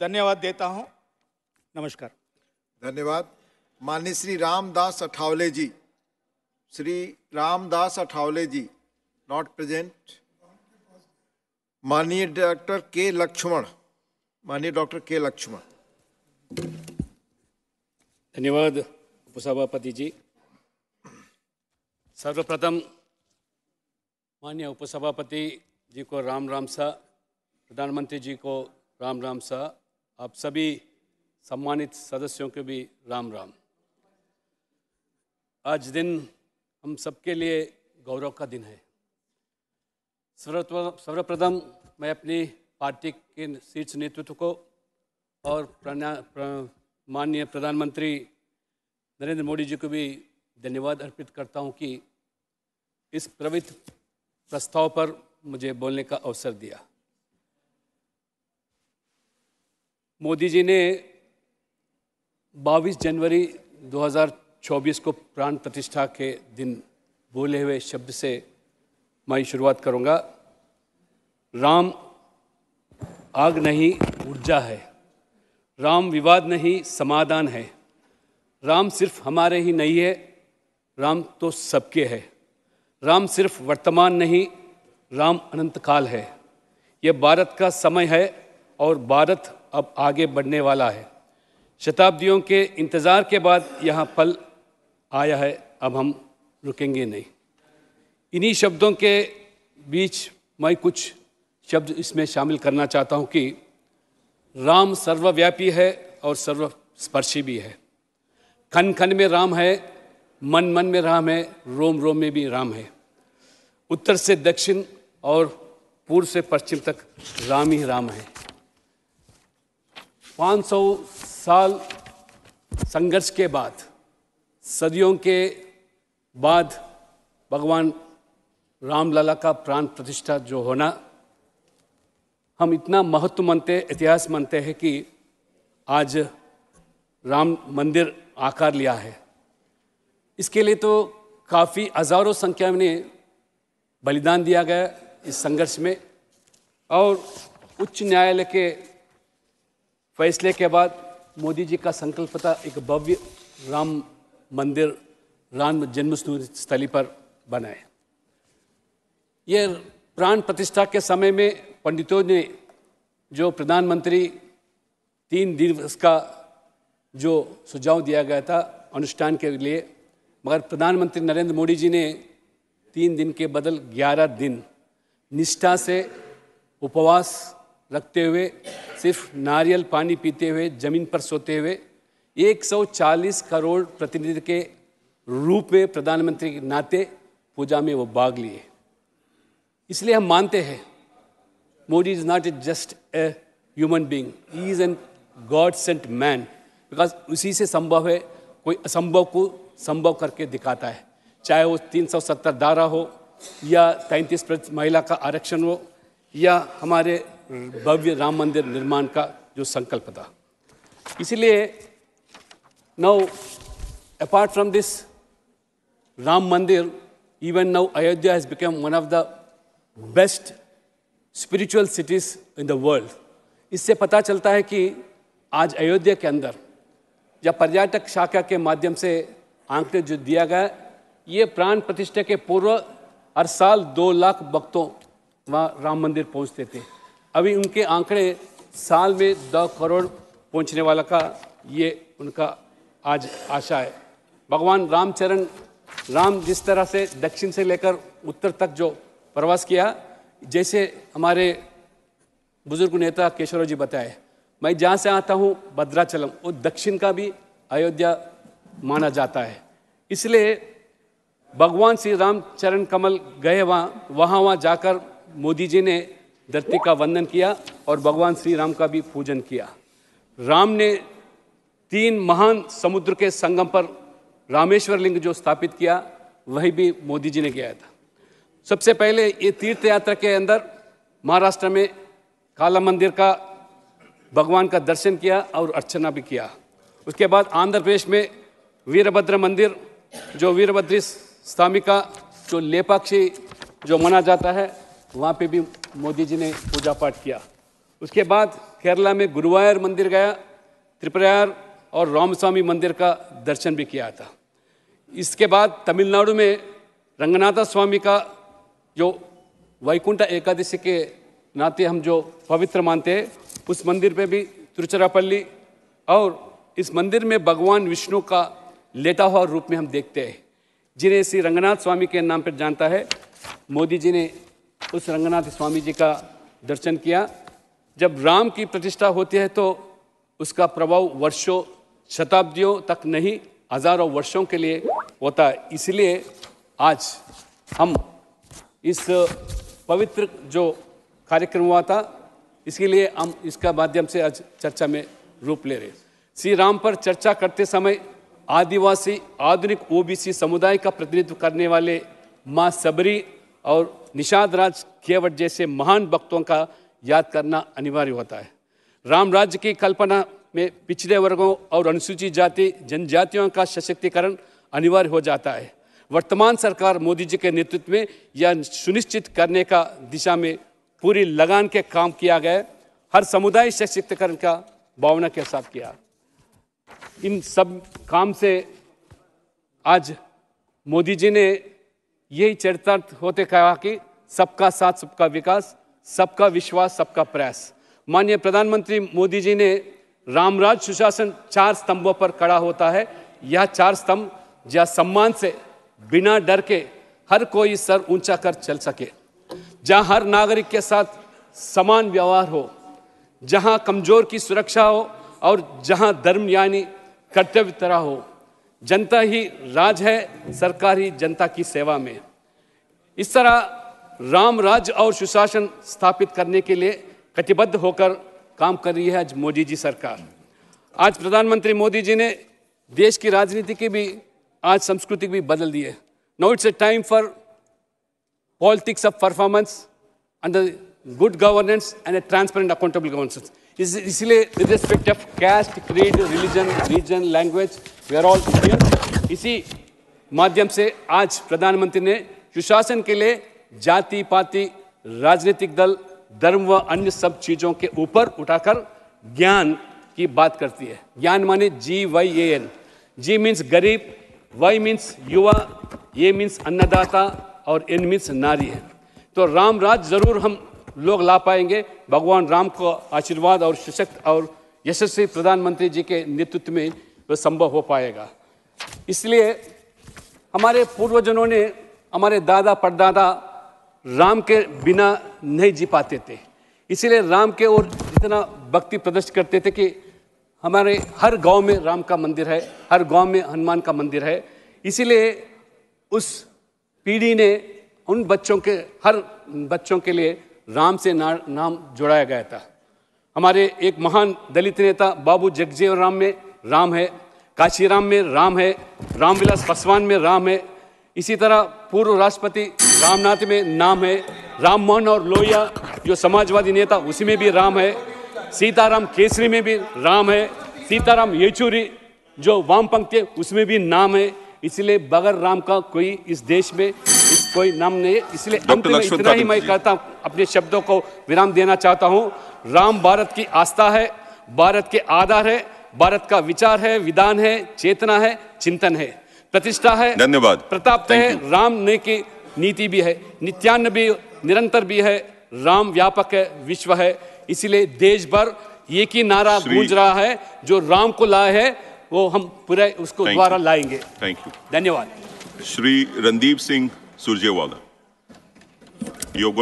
धन्यवाद देता हूं नमस्कार धन्यवाद माननीय श्री रामदास अठावले जी श्री रामदास अठावले जी नॉट प्रेजेंट माननीय डॉक्टर के लक्ष्मण माननीय डॉक्टर के लक्ष्मण धन्यवाद उपसभापति जी सर्वप्रथम माननीय उपसभापति जी को राम राम सा प्रधानमंत्री जी को राम राम सा आप सभी सम्मानित सदस्यों के भी राम राम आज दिन हम सबके लिए गौरव का दिन है सर्वप्रथम मैं अपनी पार्टी के शीर्ष नेतृत्व को और प्र, माननीय प्रधानमंत्री नरेंद्र मोदी जी को भी धन्यवाद अर्पित करता हूं कि इस प्रवित प्रस्ताव पर मुझे बोलने का अवसर दिया मोदी जी ने 22 जनवरी 2024 को प्राण प्रतिष्ठा के दिन बोले हुए शब्द से मैं शुरुआत करूंगा राम आग नहीं ऊर्जा है राम विवाद नहीं समाधान है राम सिर्फ हमारे ही नहीं है राम तो सबके है राम सिर्फ वर्तमान नहीं राम अनंत काल है यह भारत का समय है और भारत अब आगे बढ़ने वाला है शताब्दियों के इंतज़ार के बाद यहाँ पल आया है अब हम रुकेंगे नहीं इन्हीं शब्दों के बीच मैं कुछ शब्द इसमें शामिल करना चाहता हूँ कि राम सर्वव्यापी है और सर्वस्पर्शी भी है खन खन में राम है मन मन में राम है रोम रोम में भी राम है उत्तर से दक्षिण और पूर्व से पश्चिम तक राम ही राम है 500 साल संघर्ष के बाद सदियों के बाद भगवान रामलला का प्राण प्रतिष्ठा जो होना हम इतना महत्व मानते इतिहास मानते हैं कि आज राम मंदिर आकार लिया है इसके लिए तो काफ़ी हज़ारों संख्या में बलिदान दिया गया इस संघर्ष में और उच्च न्यायालय के फैसले के बाद मोदी जी का संकल्प था एक भव्य राम मंदिर राम जन्म स्थली पर बनाए ये प्राण प्रतिष्ठा के समय में पंडितों ने जो प्रधानमंत्री तीन दिवस का जो सुझाव दिया गया था अनुष्ठान के लिए मगर प्रधानमंत्री नरेंद्र मोदी जी ने तीन दिन के बदल ग्यारह दिन निष्ठा से उपवास रखते हुए सिर्फ नारियल पानी पीते हुए जमीन पर सोते हुए 140 करोड़ प्रतिनिधि के रूप में प्रधानमंत्री के नाते पूजा में वो भाग लिए इसलिए हम मानते हैं Modi is not a just a human being is an god sent man because उसी से संभव है कोई असंभव को संभव करके दिखाता है चाहे वो 370 धारा हो या तैंतीस प्रतिशत महिला का आरक्षण हो या हमारे भव्य राम मंदिर निर्माण का जो संकल्प था इसलिए now apart from this Ram Mandir even now Ayodhya has become one of the best spiritual cities in the world इससे पता चलता है कि आज अयोध्या के अंदर या पर्यटक शाखा के माध्यम से आंकड़े जो दिया गया ये प्राण प्रतिष्ठा के पूर्व हर साल दो लाख भक्तों वहाँ राम मंदिर पहुँचते थे अभी उनके आंकड़े साल में दो करोड़ पहुंचने वाला का ये उनका आज आशा है भगवान रामचरण राम जिस तरह से दक्षिण से लेकर उत्तर तक जो प्रवास किया जैसे हमारे बुजुर्ग नेता केशव जी बताए मैं जहाँ से आता हूँ भद्राचलम वो दक्षिण का भी अयोध्या माना जाता है इसलिए भगवान श्री रामचरण कमल गए वहाँ वहाँ वहाँ जाकर मोदी जी ने धरती का वंदन किया और भगवान श्री राम का भी पूजन किया राम ने तीन महान समुद्र के संगम पर रामेश्वर लिंग जो स्थापित किया वही भी मोदी जी ने किया था सबसे पहले ये तीर्थ यात्रा के अंदर महाराष्ट्र में काला मंदिर का भगवान का दर्शन किया और अर्चना भी किया उसके बाद आंध्र प्रदेश में वीरभद्र मंदिर जो वीरभद्री स्वामी का जो लेपाक्षी जो माना जाता है वहाँ पे भी मोदी जी ने पूजा पाठ किया उसके बाद केरला में गुरुवायर मंदिर गया त्रिपुरायर और रामस्वामी मंदिर का दर्शन भी किया था इसके बाद तमिलनाडु में रंगनाथा स्वामी का जो वैकुंठ एकादशी के नाते हम जो पवित्र मानते हैं उस मंदिर पे भी तिरुचरापल्ली और इस मंदिर में भगवान विष्णु का लेटा हुआ रूप में हम देखते हैं जिन्हें श्री रंगनाथ स्वामी के नाम पर जानता है मोदी जी ने उस रंगनाथ स्वामी जी का दर्शन किया जब राम की प्रतिष्ठा होती है तो उसका प्रभाव वर्षों शताब्दियों तक नहीं हजारों वर्षों के लिए होता है इसलिए आज हम इस पवित्र जो कार्यक्रम हुआ था इसके लिए हम इसका माध्यम से आज चर्चा में रूप ले रहे श्री राम पर चर्चा करते समय आदिवासी आधुनिक ओबीसी समुदाय का प्रतिनिधित्व करने वाले माँ सबरी और निषाद राज केवट जैसे महान भक्तों का याद करना अनिवार्य होता है राम राज्य की कल्पना में पिछड़े वर्गों और अनुसूचित जाति जनजातियों का सशक्तिकरण अनिवार्य हो जाता है वर्तमान सरकार मोदी जी के नेतृत्व में यह सुनिश्चित करने का दिशा में पूरी लगान के काम किया गया हर समुदाय सशक्तिकरण का भावना के साथ किया इन सब काम से आज मोदी जी ने यही चरितार्थ होते कहा कि सबका साथ सबका विकास सबका विश्वास सबका प्रयास माननीय प्रधानमंत्री मोदी जी ने रामराज सुशासन चार स्तंभों पर खड़ा होता है यह चार स्तंभ जहाँ सम्मान से बिना डर के हर कोई सर ऊंचा कर चल सके जहाँ हर नागरिक के साथ समान व्यवहार हो जहाँ कमजोर की सुरक्षा हो और जहाँ धर्म यानी कर्तव्य तरह हो जनता ही राज है सरकार ही जनता की सेवा में इस तरह राम राज्य और सुशासन स्थापित करने के लिए कटिबद्ध होकर काम कर रही है आज मोदी जी सरकार आज प्रधानमंत्री मोदी जी ने देश की राजनीति की भी आज संस्कृति भी बदल दी है now it's a time for politics of performance under good governance and a transparent accountable governance Is इसलिए respect of caste creed religion region language we are all Indian इसी माध्यम से आज प्रधानमंत्री ने सुशासन के लिए जाति पाति राजनीतिक दल धर्म व अन्य सब चीजों के ऊपर उठाकर ज्ञान की बात करती है ज्ञान माने G Y A N G means गरीब वाई मीन्स युवा ए मीन्स अन्नदाता और एन मीन्स नारी है तो राम राज जरूर हम लोग ला पाएंगे भगवान राम को आशीर्वाद और सशक्त और यशस्वी प्रधानमंत्री जी के नेतृत्व में वह संभव हो पाएगा इसलिए हमारे पूर्वजनों ने हमारे दादा परदादा राम के बिना नहीं जी पाते थे इसीलिए राम के ओर इतना भक्ति प्रदर्शित करते थे कि हमारे हर गांव में राम का मंदिर है हर गांव में हनुमान का मंदिर है इसीलिए उस पीढ़ी ने उन बच्चों के हर बच्चों के लिए राम से ना, नाम जोड़ाया गया था हमारे एक महान दलित नेता बाबू जगजीव राम में राम है काशीराम में राम है रामविलास पासवान में राम है इसी तरह पूर्व राष्ट्रपति रामनाथ में नाम है राम मोहन और लोहिया जो समाजवादी नेता उसी में भी राम है सीताराम केसरी में भी राम है सीताराम येचूरी जो वाम पंक्ति उसमें भी नाम है इसलिए बगैर राम का कोई इस देश में कोई नाम नहीं इसलिए अंत में इतना ही मैं कहता हूँ अपने शब्दों को विराम देना चाहता हूँ राम भारत की आस्था है भारत के आधार है भारत का विचार है विधान है चेतना है चिंतन है प्रतिष्ठा है धन्यवाद प्रताप है राम ने की नीति भी है नित्यान्न भी निरंतर भी है राम व्यापक है विश्व है इसीलिए देश भर एक ही नारा गूंज रहा है जो राम को लाए है वो हम पूरे उसको द्वारा लाएंगे थैंक यू धन्यवाद Shri Randeep Singh surgiu ela. E eu